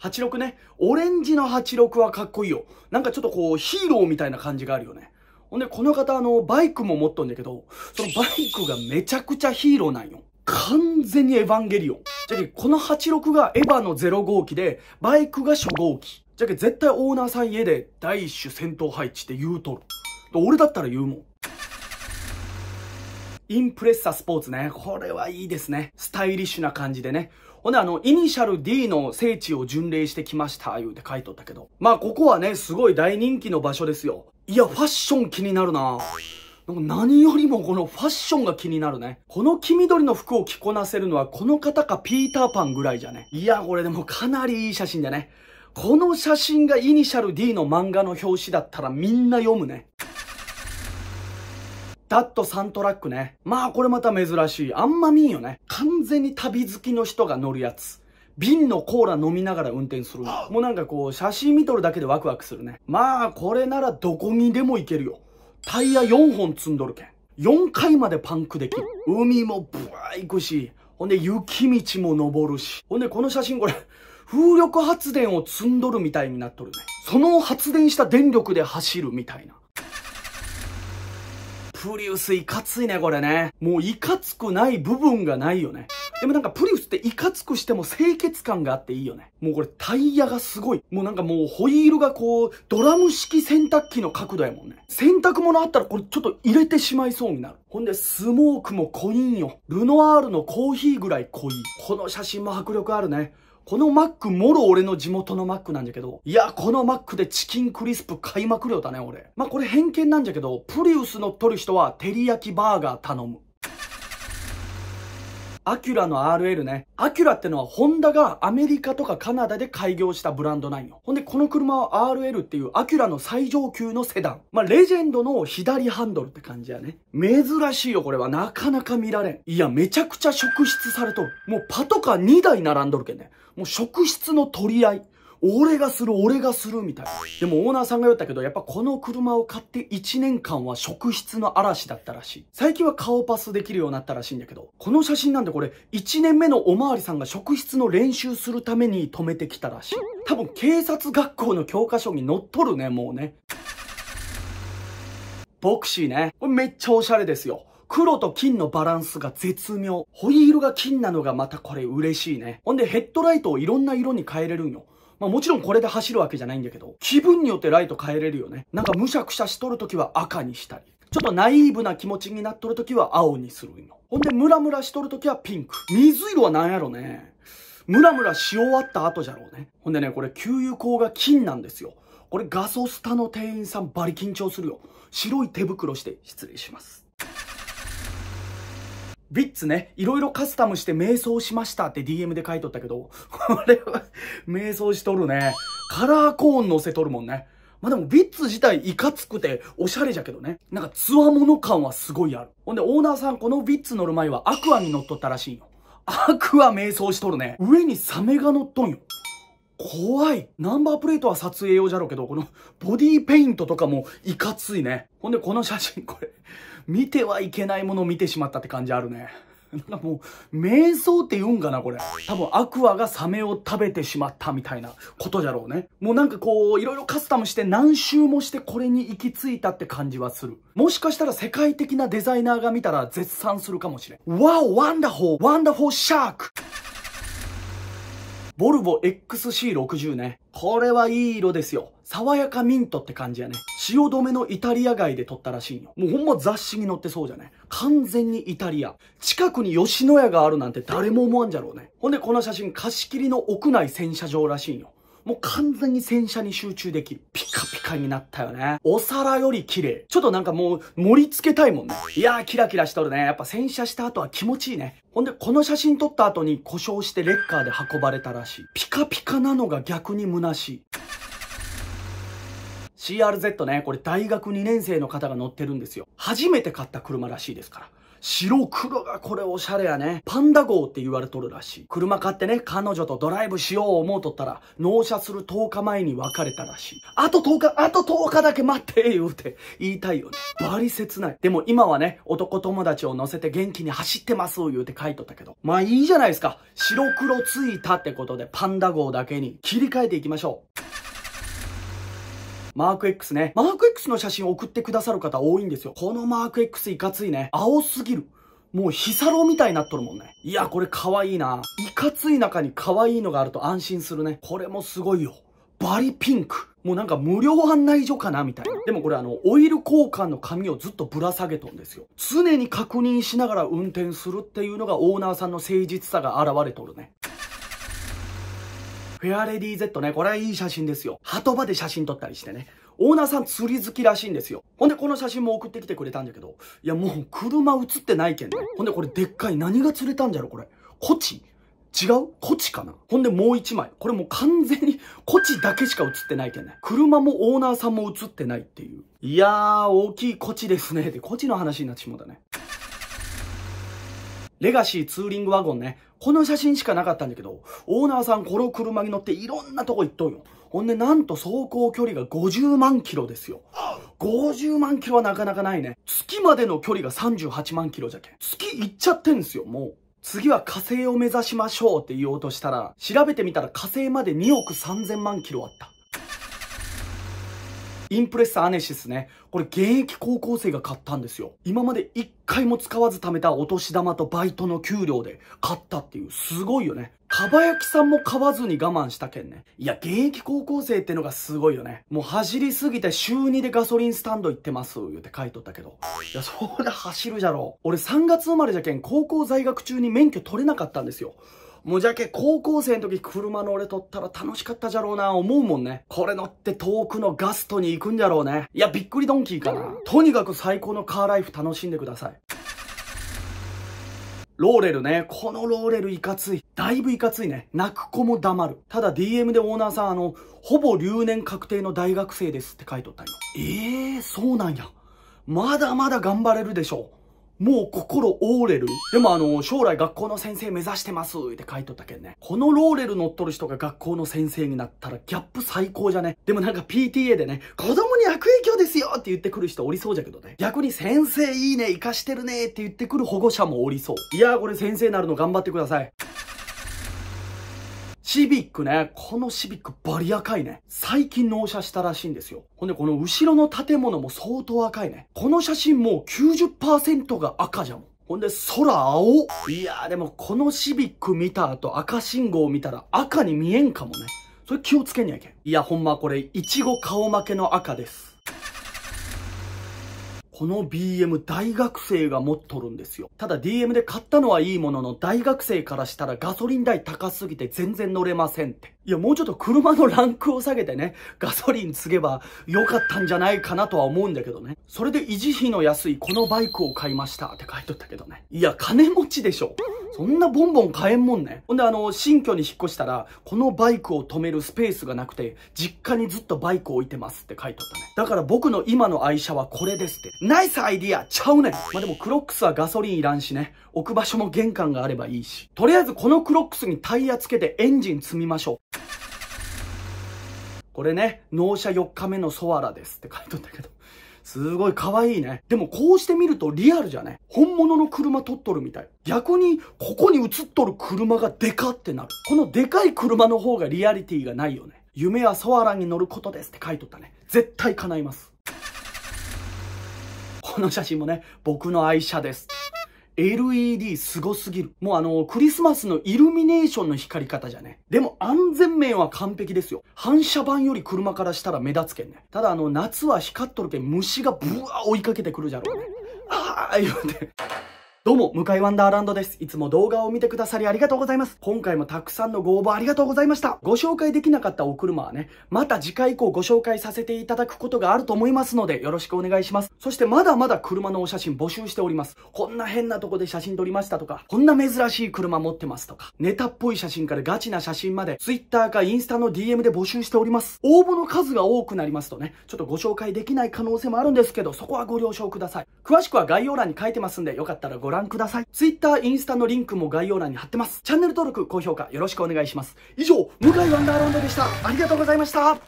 86ね。オレンジの86はかっこいいよ。なんかちょっとこう、ヒーローみたいな感じがあるよね。ほんで、この方、あの、バイクも持っとんだけど、そのバイクがめちゃくちゃヒーローなんよ。完全にエヴァンゲリオン。じゃけ、この86がエヴァの0号機で、バイクが初号機。じゃけ、絶対オーナーさん家で、第一種戦闘配置って言うとる。俺だったら言うもん。インプレッサスポーツね。これはいいですね。スタイリッシュな感じでね。ほんであの、イニシャル D の聖地を巡礼してきました、言うて書いとったけど。まあここはね、すごい大人気の場所ですよ。いや、ファッション気になるな何よりもこのファッションが気になるね。この黄緑の服を着こなせるのはこの方かピーターパンぐらいじゃね。いや、これでもかなりいい写真だね。この写真がイニシャル D の漫画の表紙だったらみんな読むね。ダット3トラックね。まあこれまた珍しい。あんま見んよね。完全に旅好きの人が乗るやつ。瓶のコーラ飲みながら運転する。もうなんかこう、写真見とるだけでワクワクするね。まあ、これならどこにでも行けるよ。タイヤ4本積んどるけん。4回までパンクできる。海もブワー行くし、ほんで雪道も登るし。ほんでこの写真これ、風力発電を積んどるみたいになっとるね。その発電した電力で走るみたいな。プリウスいかついね、これね。もういかつくない部分がないよね。でもなんかプリウスっていかつくしても清潔感があっていいよね。もうこれタイヤがすごい。もうなんかもうホイールがこう、ドラム式洗濯機の角度やもんね。洗濯物あったらこれちょっと入れてしまいそうになる。ほんで、スモークも濃いんよ。ルノアールのコーヒーぐらい濃い。この写真も迫力あるね。このマックもろ俺の地元のマックなんじゃけど、いや、このマックでチキンクリスプ買いまくりょうだね、俺。まあ、これ偏見なんじゃけど、プリウス乗っとる人は、照り焼きバーガー頼む。アキュラの RL ね。アキュラってのはホンダがアメリカとかカナダで開業したブランドなんよ。ほんで、この車は RL っていうアキュラの最上級のセダン。まあ、レジェンドの左ハンドルって感じやね。珍しいよ、これは。なかなか見られん。いや、めちゃくちゃ職質されとる。もうパトカー2台並んどるけんね。もう職質の取り合い。俺がする、俺がする、みたいな。でもオーナーさんが言ったけど、やっぱこの車を買って1年間は職質の嵐だったらしい。最近は顔パスできるようになったらしいんだけど、この写真なんでこれ、1年目のおまわりさんが職質の練習するために止めてきたらしい。多分警察学校の教科書に載っとるね、もうね。ボクシーね。これめっちゃオシャレですよ。黒と金のバランスが絶妙。ホイールが金なのがまたこれ嬉しいね。ほんでヘッドライトをいろんな色に変えれるんよ。まあもちろんこれで走るわけじゃないんだけど、気分によってライト変えれるよね。なんかむしゃくしゃしとる時は赤にしたり、ちょっとナイーブな気持ちになっとる時は青にするの。ほんでムラムラしとる時はピンク。水色は何やろね。ムラムラし終わった後じゃろうね。ほんでね、これ給油口が金なんですよ。これガソスタの店員さんバリ緊張するよ。白い手袋して失礼します。ビッツね、いろいろカスタムして瞑想しましたって DM で書いとったけど、こ れは、瞑想しとるね。カラーコーン乗せとるもんね。まあでもビッツ自体いかつくておしゃれじゃけどね。なんかつわもの感はすごいある。ほんでオーナーさんこのビッツ乗る前はアクアに乗っとったらしいよ。アクア瞑想しとるね。上にサメが乗っとんよ。怖いナンバープレートは撮影用じゃろうけど、このボディペイントとかもいかついね。ほんでこの写真これ、見てはいけないものを見てしまったって感じあるね。なんかもう、瞑想って言うんかな、これ。多分、アクアがサメを食べてしまったみたいなことじゃろうね。もうなんかこう、いろいろカスタムして何周もしてこれに行き着いたって感じはする。もしかしたら世界的なデザイナーが見たら絶賛するかもしれん。わお、ワンダホーワンダホーシャークボルボ XC60 ね。これはいい色ですよ。爽やかミントって感じやね。汐留のイタリア街で撮ったらしいんよ。もうほんま雑誌に載ってそうじゃね。完全にイタリア。近くに吉野家があるなんて誰も思わんじゃろうね。ほんでこの写真貸し切りの屋内洗車場らしいんよ。もう完全に洗車に集中できる。ピカピカになったよね。お皿より綺麗。ちょっとなんかもう盛り付けたいもんね。いやーキラキラしとるね。やっぱ洗車した後は気持ちいいね。ほんで、この写真撮った後に故障してレッカーで運ばれたらしい。ピカピカなのが逆に虚しい。CRZ ね、これ大学2年生の方が乗ってるんですよ。初めて買った車らしいですから。白黒がこれおしゃれやね。パンダ号って言われとるらしい。車買ってね、彼女とドライブしよう思うとったら、納車する10日前に別れたらしい。あと10日、あと10日だけ待って言うて言いたいよね。バリ切ない。でも今はね、男友達を乗せて元気に走ってます言うて書いとったけど。まあいいじゃないですか。白黒ついたってことでパンダ号だけに切り替えていきましょう。マーク X ね。マーク X の写真送ってくださる方多いんですよ。このマーク X いかついね。青すぎる。もうヒサロみたいになっとるもんね。いや、これ可愛いな。いかつい中に可愛いのがあると安心するね。これもすごいよ。バリピンク。もうなんか無料案内所かなみたいな。でもこれあの、オイル交換の紙をずっとぶら下げとんですよ。常に確認しながら運転するっていうのがオーナーさんの誠実さが現れとるね。フェアレディー Z ね、これはいい写真ですよ。鳩場で写真撮ったりしてね。オーナーさん釣り好きらしいんですよ。ほんでこの写真も送ってきてくれたんだけど、いやもう車写ってないけんね。ほんでこれでっかい何が釣れたんじゃろこれ。コチ違うコチかなほんでもう一枚。これもう完全にコチだけしか写ってないけんね。車もオーナーさんも写ってないっていう。いやー、大きいコチですね。で、コチの話になってしもうだね。レガシーツーリングワゴンね。この写真しかなかったんだけど、オーナーさんこの車に乗っていろんなとこ行っとんよ。ほんで、なんと走行距離が50万キロですよ。50万キロはなかなかないね。月までの距離が38万キロじゃけん。月行っちゃってんすよ、もう。次は火星を目指しましょうって言おうとしたら、調べてみたら火星まで2億3000万キロあった。インプレッサアネシスね。これ現役高校生が買ったんですよ。今まで一回も使わず貯めたお年玉とバイトの給料で買ったっていう、すごいよね。かば焼きさんも買わずに我慢したけんね。いや、現役高校生ってのがすごいよね。もう走りすぎて週2でガソリンスタンド行ってます、言うて書いとったけど。いや、そりゃ走るじゃろ。俺3月生まれじゃけん、高校在学中に免許取れなかったんですよ。もうじゃけ高校生の時車乗れとったら楽しかったじゃろうな、思うもんね。これ乗って遠くのガストに行くんじゃろうね。いや、びっくりドンキーかな。とにかく最高のカーライフ楽しんでください。ローレルね。このローレルいかつい。だいぶいかついね。泣く子も黙る。ただ DM でオーナーさん、あの、ほぼ留年確定の大学生ですって書いとったんよ。ええー、そうなんや。まだまだ頑張れるでしょう。もう心折れる。でもあの、将来学校の先生目指してますって書いとったけんね。このローレル乗っとる人が学校の先生になったらギャップ最高じゃね。でもなんか PTA でね、子供に悪影響ですよって言ってくる人おりそうじゃけどね。逆に先生いいね、活かしてるねって言ってくる保護者もおりそう。いやーこれ先生なるの頑張ってください。シビックね、このシビックバリ赤いね。最近納車したらしいんですよ。ほんで、この後ろの建物も相当赤いね。この写真もう90%が赤じゃん。ほんで、空青いやーでもこのシビック見た後赤信号見たら赤に見えんかもね。それ気をつけにゃいけん。いや、ほんまこれ、いちご顔負けの赤です。この BM 大学生が持っとるんですよ。ただ DM で買ったのはいいものの大学生からしたらガソリン代高すぎて全然乗れませんって。いや、もうちょっと車のランクを下げてね、ガソリンつげば良かったんじゃないかなとは思うんだけどね。それで維持費の安いこのバイクを買いましたって書いとったけどね。いや、金持ちでしょ。そんなボンボン買えんもんね。ほんで、あの、新居に引っ越したら、このバイクを止めるスペースがなくて、実家にずっとバイクを置いてますって書いとったね。だから僕の今の愛車はこれですって。ナイスアイディアちゃうねまあ、でもクロックスはガソリンいらんしね。置く場所も玄関があればいいし。とりあえずこのクロックスにタイヤつけてエンジン積みましょう。これね、納車4日目のソアラですって書いとったけど。すごい可愛いね。でもこうして見るとリアルじゃね。本物の車撮っとるみたい。逆に、ここに映っとる車がデカってなる。このでかい車の方がリアリティがないよね。夢はソアラに乗ることですって書いとったね。絶対叶います。この写真もね、僕の愛車です。LED すごすぎる。もうあの、クリスマスのイルミネーションの光り方じゃね。でも安全面は完璧ですよ。反射板より車からしたら目立つけんね。ただあの、夏は光っとるけん虫がブワー追いかけてくるじゃろうね。ああ、言うて。どうも、向井ワンダーランドです。いつも動画を見てくださりありがとうございます。今回もたくさんのご応募ありがとうございました。ご紹介できなかったお車はね、また次回以降ご紹介させていただくことがあると思いますので、よろしくお願いします。そしてまだまだ車のお写真募集しております。こんな変なとこで写真撮りましたとか、こんな珍しい車持ってますとか、ネタっぽい写真からガチな写真まで、Twitter かインスタの DM で募集しております。応募の数が多くなりますとね、ちょっとご紹介できない可能性もあるんですけど、そこはご了承ください。詳しくは概要欄に書いてますんで、よかったらご覧覧ください。Twitter、インスタのリンクも概要欄に貼ってます。チャンネル登録、高評価よろしくお願いします。以上、向井ワンダーランドでした。ありがとうございました。